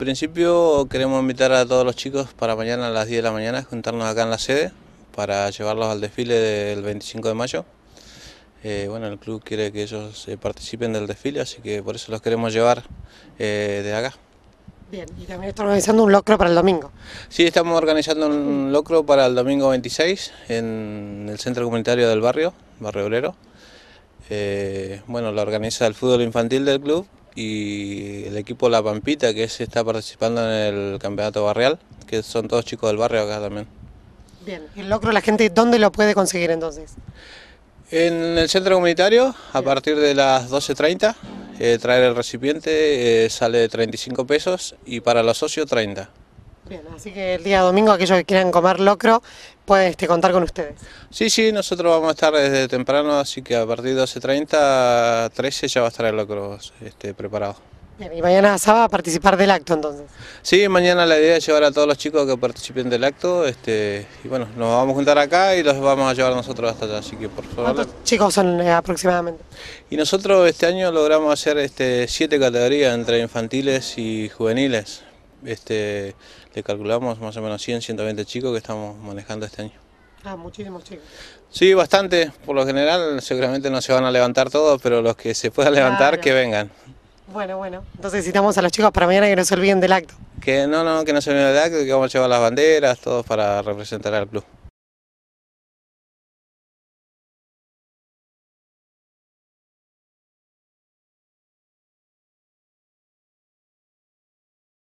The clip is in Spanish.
en principio queremos invitar a todos los chicos para mañana a las 10 de la mañana, juntarnos acá en la sede para llevarlos al desfile del 25 de mayo. Eh, bueno, el club quiere que ellos eh, participen del desfile, así que por eso los queremos llevar eh, de acá. Bien, y también están organizando un locro para el domingo. Sí, estamos organizando un locro para el domingo 26 en el centro comunitario del barrio, Barrio Obrero. bueno, lo organiza el fútbol infantil del club y el equipo La Pampita, que se está participando en el campeonato barrial, que son todos chicos del barrio acá también. Bien, el locro la gente dónde lo puede conseguir entonces? En el centro comunitario, a partir de las 12.30, eh, traer el recipiente eh, sale 35 pesos y para los socios 30. Bien, así que el día domingo aquellos que quieran comer locro pueden este, contar con ustedes. Sí, sí, nosotros vamos a estar desde temprano, así que a partir de 12.30, 13 ya va a estar el locro este, preparado. Bien, y mañana sábado a participar del acto entonces. Sí, mañana la idea es llevar a todos los chicos que participen del acto. Este, y bueno, nos vamos a juntar acá y los vamos a llevar nosotros hasta allá. Así que por favor. ¿Cuántos chicos son eh, aproximadamente? Y nosotros este año logramos hacer este, siete categorías entre infantiles y juveniles este, le calculamos más o menos 100, 120 chicos que estamos manejando este año. Ah, muchísimos chicos. Sí, bastante. Por lo general, seguramente no se van a levantar todos, pero los que se puedan levantar, que vengan. Bueno, bueno. Entonces necesitamos a los chicos para mañana que no se olviden del acto. Que no, no, que no se olviden del acto, que vamos a llevar las banderas, todos para representar al club.